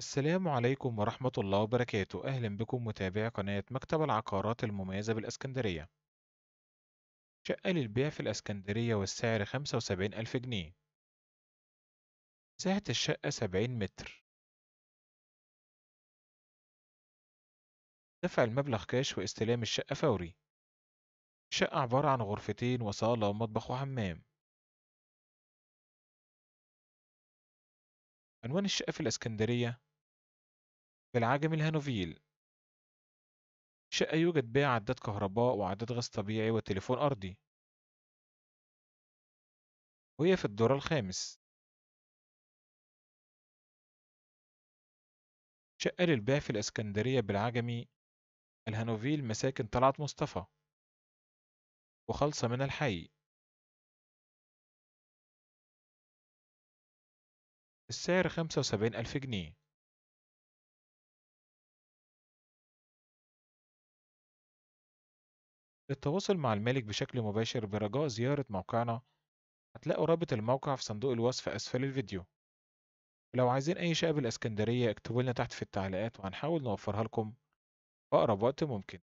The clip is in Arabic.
السلام عليكم ورحمة الله وبركاته أهلا بكم متابعي قناة مكتب العقارات المميزة بالإسكندرية شقة للبيع في الإسكندرية والسعر 75 ألف جنيه مساحة الشقة 70 متر دفع المبلغ كاش واستلام الشقة فوري الشقة عبارة عن غرفتين وصالة ومطبخ وحمام عنوان الشقة في الإسكندرية بالعجم الهانوفيل شقة يوجد بها عداد كهرباء وعداد غاز طبيعي وتليفون أرضي وهي في الدور الخامس شقة للبيع في الإسكندرية بالعجمي الهانوفيل مساكن طلعت مصطفى وخلصة من الحي السعر خمسة وسبعين ألف جنيه للتواصل مع المالك بشكل مباشر برجاء زيارة موقعنا هتلاقوا رابط الموقع في صندوق الوصف أسفل الفيديو لو عايزين أي شقة بالإسكندرية اكتبوا لنا تحت في التعليقات وهنحاول نوفرها لكم في أقرب وقت ممكن